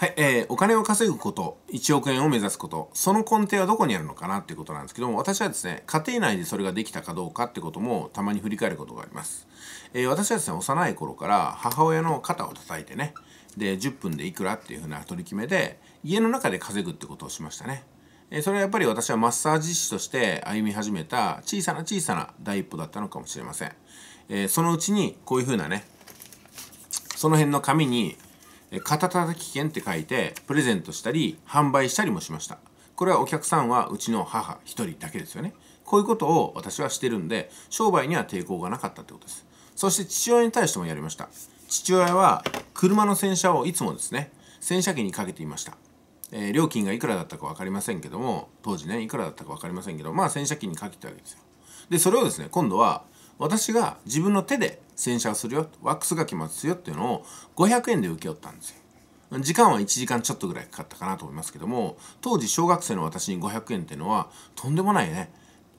はい、えー、お金を稼ぐこと、1億円を目指すこと、その根底はどこにあるのかなっていうことなんですけども、私はですね、家庭内でそれができたかどうかってこともたまに振り返ることがあります。えー、私はですね、幼い頃から母親の肩を叩いてね、で、10分でいくらっていうふうな取り決めで、家の中で稼ぐってことをしましたね。えー、それはやっぱり私はマッサージ師として歩み始めた小さな小さな第一歩だったのかもしれません。えー、そのうちにこういうふうなね、その辺の紙に肩たたき券って書いてプレゼントしたり販売したりもしましたこれはお客さんはうちの母1人だけですよねこういうことを私はしてるんで商売には抵抗がなかったってことですそして父親に対してもやりました父親は車の洗車をいつもですね洗車機にかけていましたえー、料金がいくらだったか分かりませんけども当時ねいくらだったか分かりませんけどまあ洗車機にかけてたわけですよでそれをですね今度は私が自分の手で洗車をするよワックスがきますよっていうのを500円で請け負ったんですよ時間は1時間ちょっとぐらいかかったかなと思いますけども当時小学生の私に500円っていうのはとんでもないね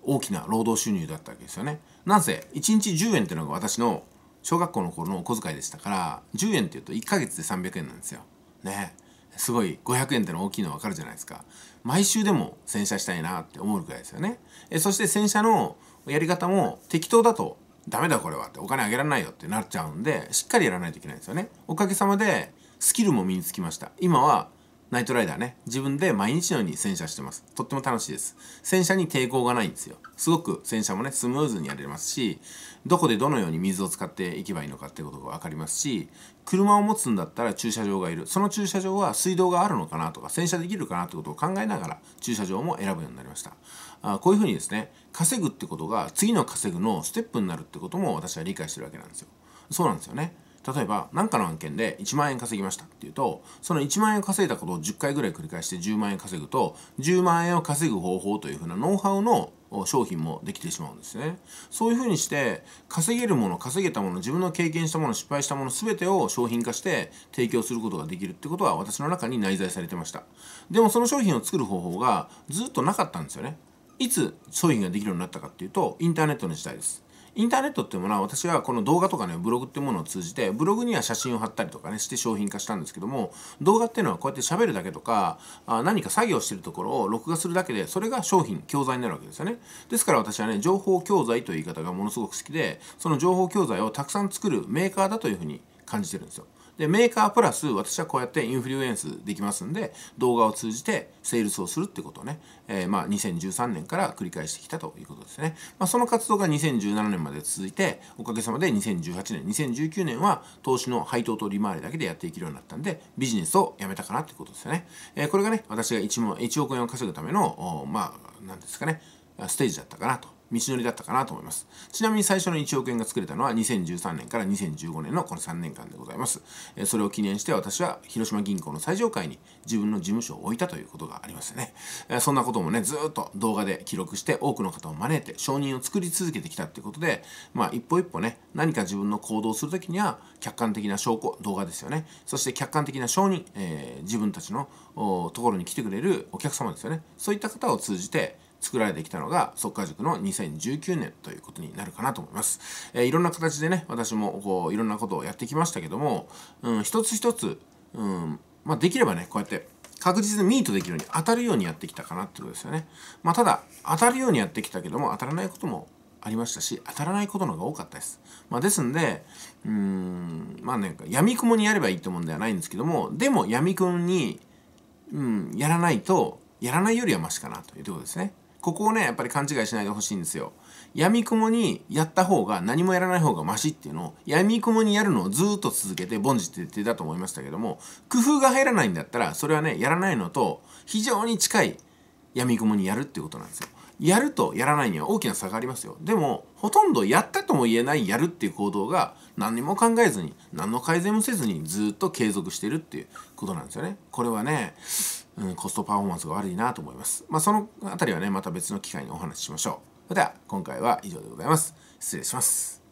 大きな労働収入だったわけですよねなんせ1日10円っていうのが私の小学校の頃のお小遣いでしたから10円っていうと1ヶ月で300円なんですよねすごい500円っての大きいの分かるじゃないですか毎週でも洗車したいなって思うくらいですよねえそして洗車のやり方も適当だとダメだこれはってお金あげられないよってなっちゃうんでしっかりやらないといけないんですよねおかげさまでスキルも身につきました今はナイトライダーね、自分で毎日のように洗車してます。とっても楽しいです。洗車に抵抗がないんですよ。すごく洗車もね、スムーズにやれますし、どこでどのように水を使っていけばいいのかっていうことが分かりますし、車を持つんだったら駐車場がいる。その駐車場は水道があるのかなとか、洗車できるかなってことを考えながら駐車場も選ぶようになりました。あこういうふうにですね、稼ぐってことが次の稼ぐのステップになるってことも私は理解してるわけなんですよ。そうなんですよね。例えば何かの案件で1万円稼ぎましたっていうとその1万円稼いだことを10回ぐらい繰り返して10万円稼ぐと10万円を稼ぐ方法というふうなノウハウの商品もできてしまうんですねそういうふうにして稼げるもの稼げたもの自分の経験したもの失敗したもの全てを商品化して提供することができるってことは私の中に内在されてましたでもその商品を作る方法がずっとなかったんですよねいつ商品ができるようになったかっていうとインターネットの時代ですインターネットっていうものは私はこの動画とかねブログっていうものを通じてブログには写真を貼ったりとかねして商品化したんですけども動画っていうのはこうやって喋るだけとかあ何か作業してるところを録画するだけでそれが商品教材になるわけですよねですから私はね情報教材という言い方がものすごく好きでその情報教材をたくさん作るメーカーだというふうに感じてるんですよでメーカープラス私はこうやってインフルエンスできますんで動画を通じてセールスをするってことをね、えー、まあ2013年から繰り返してきたということですね、まあ、その活動が2017年まで続いておかげさまで2018年2019年は投資の配当と利回りだけでやっていけるようになったんでビジネスをやめたかなってことですよね、えー、これがね私が 1, 1億円を稼ぐためのまあ何ですかねステージだったかなと道のりだったかなと思います。ちなみに最初の1億円が作れたのは2013年から2015年のこの3年間でございます。えそれを記念して私は広島銀行の最上階に自分の事務所を置いたということがありましたね。えそんなこともね、ずっと動画で記録して多くの方を招いて承認を作り続けてきたってことで、まあ一歩一歩ね、何か自分の行動をするときには客観的な証拠、動画ですよね。そして客観的な承認、えー、自分たちのところに来てくれるお客様ですよね。そういった方を通じて、作られてきたのが、速化塾の2019年ということになるかなと思います。えー、いろんな形でね、私もこう、いろんなことをやってきましたけども、うん、一つ一つ、うん、まあ、できればね、こうやって、確実にミートできるように当たるようにやってきたかなってことですよね。まあ、ただ、当たるようにやってきたけども、当たらないこともありましたし、当たらないことの方が多かったです。まあ、ですんで、うーん、まあなんか、闇雲にやればいいと思うんではないんですけども、でも闇雲に、うん、やらないと、やらないよりはマシかなというところですね。ここをねやっぱり勘違いしないでほしいんですよ闇雲にやった方が何もやらない方がマシっていうのを闇雲にやるのをずっと続けて凡事徹底だと思いましたけども工夫が入らないんだったらそれはねやらないのと非常に近い闇雲にやるっていうことなんですよやるとやらないには大きな差がありますよでもほとんどやったとも言えないやるっていう行動が何にも考えずに何の改善もせずにずっと継続してるっていうことなんですよねこれはねうん、コストパフォーマンスが悪いなと思います。まあ、そのあたりはね、また別の機会にお話ししましょう。それでは、今回は以上でございます。失礼します。